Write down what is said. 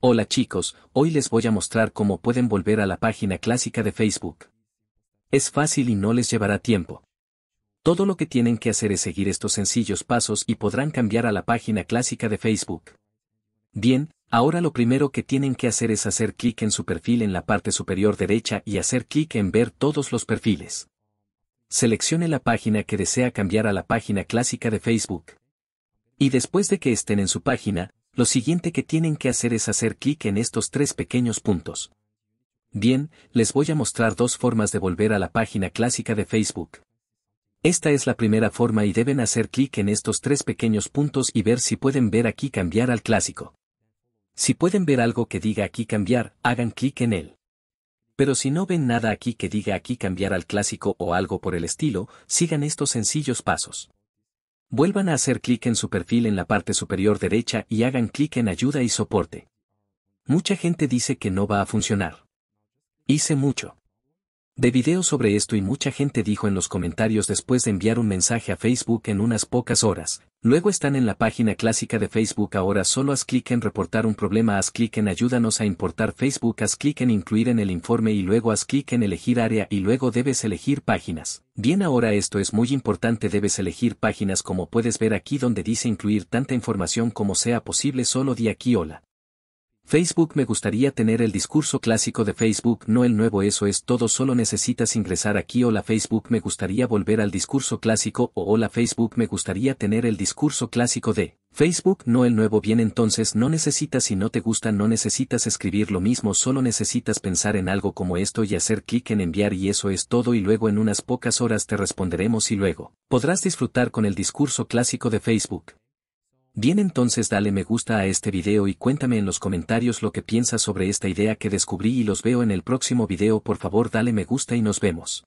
Hola chicos, hoy les voy a mostrar cómo pueden volver a la página clásica de Facebook. Es fácil y no les llevará tiempo. Todo lo que tienen que hacer es seguir estos sencillos pasos y podrán cambiar a la página clásica de Facebook. Bien, ahora lo primero que tienen que hacer es hacer clic en su perfil en la parte superior derecha y hacer clic en ver todos los perfiles. Seleccione la página que desea cambiar a la página clásica de Facebook. Y después de que estén en su página, lo siguiente que tienen que hacer es hacer clic en estos tres pequeños puntos. Bien, les voy a mostrar dos formas de volver a la página clásica de Facebook. Esta es la primera forma y deben hacer clic en estos tres pequeños puntos y ver si pueden ver aquí cambiar al clásico. Si pueden ver algo que diga aquí cambiar, hagan clic en él. Pero si no ven nada aquí que diga aquí cambiar al clásico o algo por el estilo, sigan estos sencillos pasos. Vuelvan a hacer clic en su perfil en la parte superior derecha y hagan clic en ayuda y soporte. Mucha gente dice que no va a funcionar. Hice mucho de video sobre esto y mucha gente dijo en los comentarios después de enviar un mensaje a Facebook en unas pocas horas. Luego están en la página clásica de Facebook ahora solo haz clic en reportar un problema, haz clic en ayúdanos a importar Facebook, haz clic en incluir en el informe y luego haz clic en elegir área y luego debes elegir páginas. Bien ahora esto es muy importante debes elegir páginas como puedes ver aquí donde dice incluir tanta información como sea posible solo di aquí hola. Facebook me gustaría tener el discurso clásico de Facebook no el nuevo eso es todo solo necesitas ingresar aquí hola Facebook me gustaría volver al discurso clásico o hola Facebook me gustaría tener el discurso clásico de Facebook no el nuevo bien entonces no necesitas si no te gusta no necesitas escribir lo mismo solo necesitas pensar en algo como esto y hacer clic en enviar y eso es todo y luego en unas pocas horas te responderemos y luego podrás disfrutar con el discurso clásico de Facebook. Bien entonces dale me gusta a este video y cuéntame en los comentarios lo que piensas sobre esta idea que descubrí y los veo en el próximo video por favor dale me gusta y nos vemos.